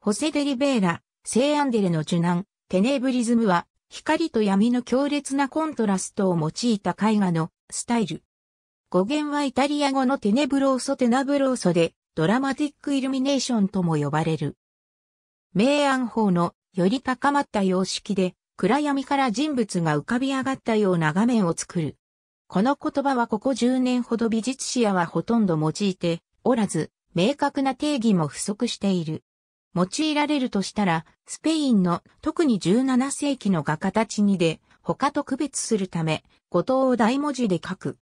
ホセデリベーラ、セイ・アンデレの受難、テネーブリズムは、光と闇の強烈なコントラストを用いた絵画のスタイル。語源はイタリア語のテネブローソテナブローソで、ドラマティックイルミネーションとも呼ばれる。明暗法のより高まった様式で、暗闇から人物が浮かび上がったような画面を作る。この言葉はここ10年ほど美術史やはほとんど用いておらず、明確な定義も不足している。用いられるとしたら、スペインの特に17世紀の画家たちにで、他と区別するため、五島を大文字で書く。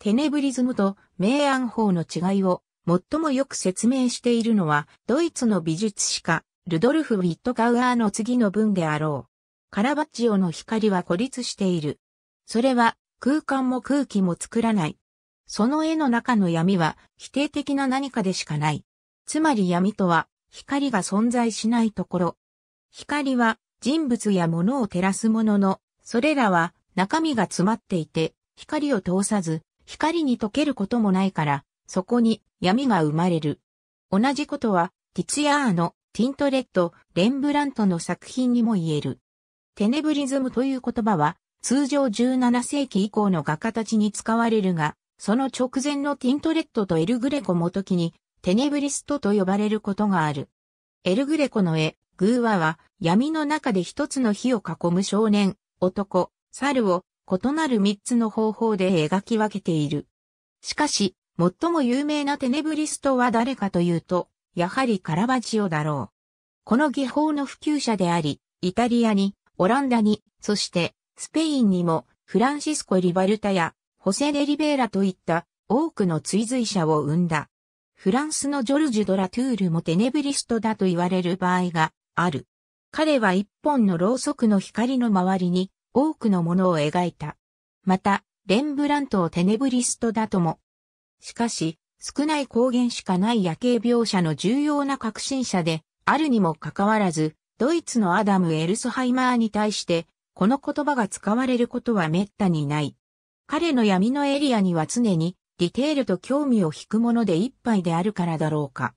テネブリズムと明暗法の違いを最もよく説明しているのは、ドイツの美術史家、ルドルフ・ウィットガウアーの次の文であろう。カラバッジオの光は孤立している。それは空間も空気も作らない。その絵の中の闇は否定的な何かでしかない。つまり闇とは光が存在しないところ。光は人物や物を照らすものの、それらは中身が詰まっていて、光を通さず、光に溶けることもないから、そこに闇が生まれる。同じことは、ティツヤーのティントレット、レンブラントの作品にも言える。テネブリズムという言葉は、通常17世紀以降の画家たちに使われるが、その直前のティントレットとエルグレコも時にテネブリストと呼ばれることがある。エルグレコの絵、グーワは闇の中で一つの火を囲む少年、男、猿を異なる三つの方法で描き分けている。しかし、最も有名なテネブリストは誰かというと、やはりカラバジオだろう。この技法の普及者であり、イタリアに、オランダに、そしてスペインにもフランシスコ・リバルタやホセ・デ・リベーラといった多くの追随者を生んだ。フランスのジョルジュ・ドラトゥールもテネブリストだと言われる場合がある。彼は一本のろうそくの光の周りに多くのものを描いた。また、レンブラントをテネブリストだとも。しかし、少ない光源しかない夜景描写の重要な革新者で、あるにもかかわらず、ドイツのアダム・エルスハイマーに対して、この言葉が使われることは滅多にない。彼の闇のエリアには常にディテールと興味を引くもので一杯であるからだろうか。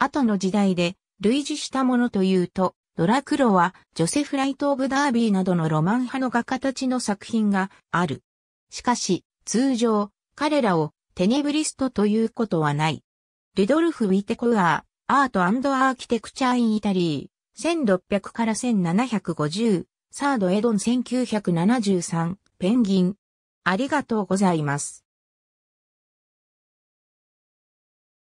後の時代で類似したものというと、ドラクロはジョセフ・ライト・オブ・ダービーなどのロマン派の画家たちの作品がある。しかし、通常、彼らをテネブリストということはない。ルドルフ・ウィテコアー、アートアーキテクチャー・イン・イタリー、1600から1750、サード・エドン1973、ペンギン。ありがとうございます。